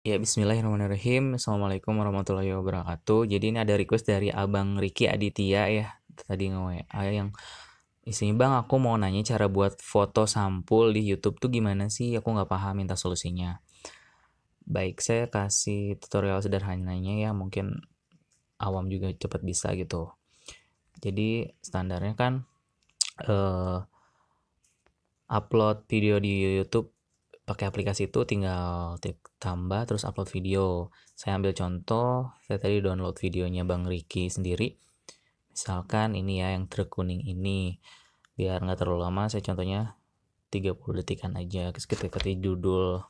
Ya, bismillahirrahmanirrahim. Assalamualaikum warahmatullahi wabarakatuh. Jadi ini ada request dari Abang Riki Aditya ya, tadi nge ayah yang isinya Bang, aku mau nanya cara buat foto sampul di YouTube tuh gimana sih? Aku nggak paham, minta solusinya. Baik, saya kasih tutorial sederhananya ya, mungkin awam juga cepat bisa gitu. Jadi standarnya kan eh, upload video di YouTube pakai aplikasi itu tinggal klik tambah terus upload video. Saya ambil contoh, saya tadi download videonya Bang Riki sendiri. Misalkan ini ya yang truk kuning ini. Biar nggak terlalu lama, saya contohnya 30 detikan aja. kita ketik judul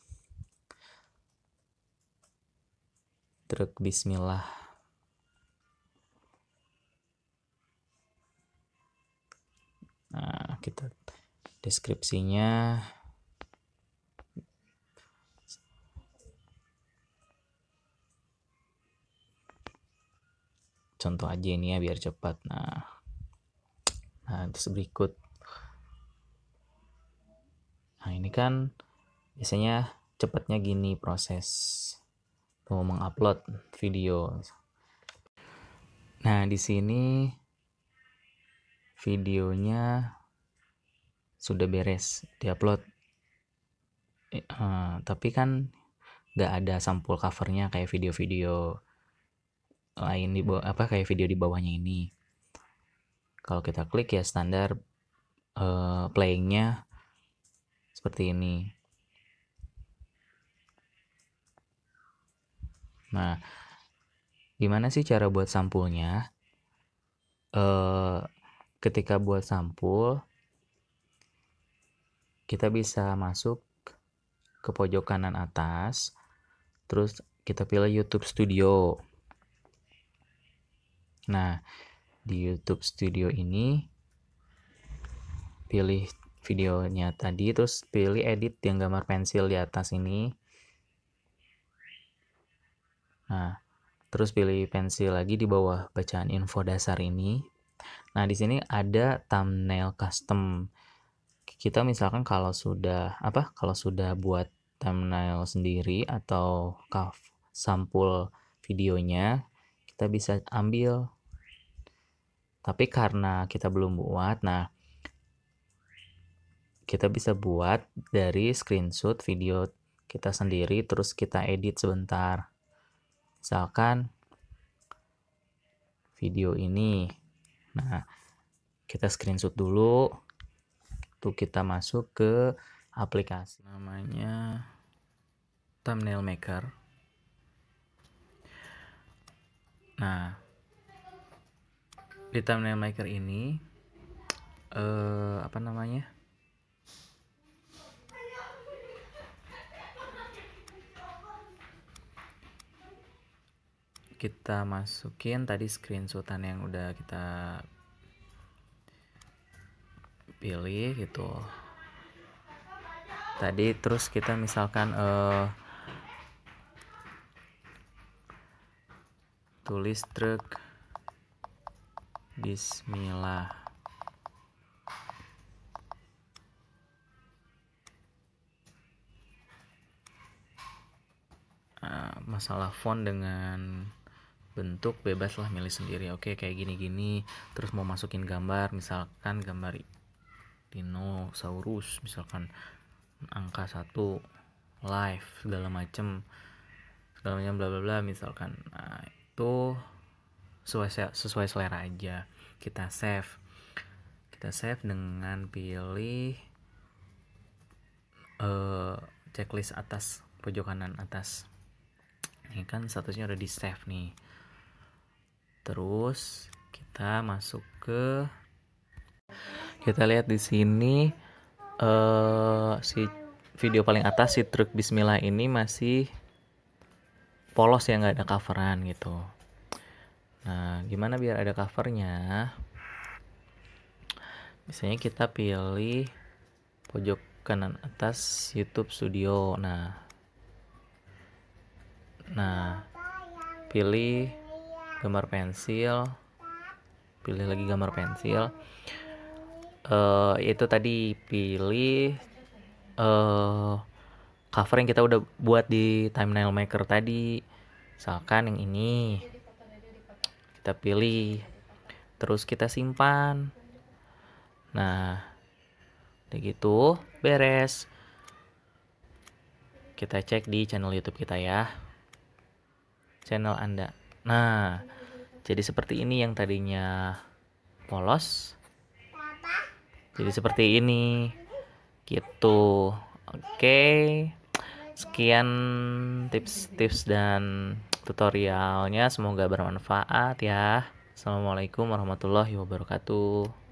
truk bismillah. Nah, kita deskripsinya contoh aja ini ya biar cepat nah nah terus berikut nah ini kan biasanya cepatnya gini proses tuh mengupload video nah di sini videonya sudah beres diupload eh, uh, tapi kan nggak ada sampul covernya kayak video-video lain di bawah apa kayak video di bawahnya ini kalau kita klik ya standar uh, playingnya seperti ini nah gimana sih cara buat sampulnya uh, ketika buat sampul kita bisa masuk ke pojok kanan atas terus kita pilih YouTube Studio Nah, di YouTube Studio ini pilih videonya tadi terus pilih edit yang gambar pensil di atas ini. Nah, terus pilih pensil lagi di bawah bacaan info dasar ini. Nah, di sini ada thumbnail custom. Kita misalkan kalau sudah apa? Kalau sudah buat thumbnail sendiri atau sampul videonya, kita bisa ambil tapi karena kita belum buat, nah kita bisa buat dari screenshot video kita sendiri terus kita edit sebentar. Misalkan video ini. Nah, kita screenshot dulu. Tuh kita masuk ke aplikasi namanya thumbnail maker. Nah, di thumbnail maker ini uh, apa namanya kita masukin tadi screenshotan yang udah kita pilih gitu tadi terus kita misalkan uh, tulis truk Bismillah. Ah, masalah font dengan bentuk bebas lah milih sendiri. Oke, kayak gini-gini. Terus mau masukin gambar, misalkan gambar dinosaurus, misalkan angka satu, live segala macem, segala macam bla bla bla. Misalkan, nah, itu sesuai sesuai selera aja kita save kita save dengan pilih uh, checklist atas pojok kanan atas ini kan statusnya udah di save nih terus kita masuk ke kita lihat di sini uh, si video paling atas si truk Bismillah ini masih polos ya nggak ada coveran gitu Nah, gimana biar ada covernya? Misalnya kita pilih pojok kanan atas YouTube Studio. Nah, nah pilih gambar pensil, pilih lagi gambar pensil. Uh, itu tadi pilih uh, cover yang kita udah buat di thumbnail maker tadi misalkan yang ini kita pilih terus kita simpan nah udah gitu beres kita cek di channel YouTube kita ya channel Anda nah jadi seperti ini yang tadinya polos jadi seperti ini gitu oke okay. sekian tips-tips dan tutorialnya. Semoga bermanfaat ya. Assalamualaikum warahmatullahi wabarakatuh.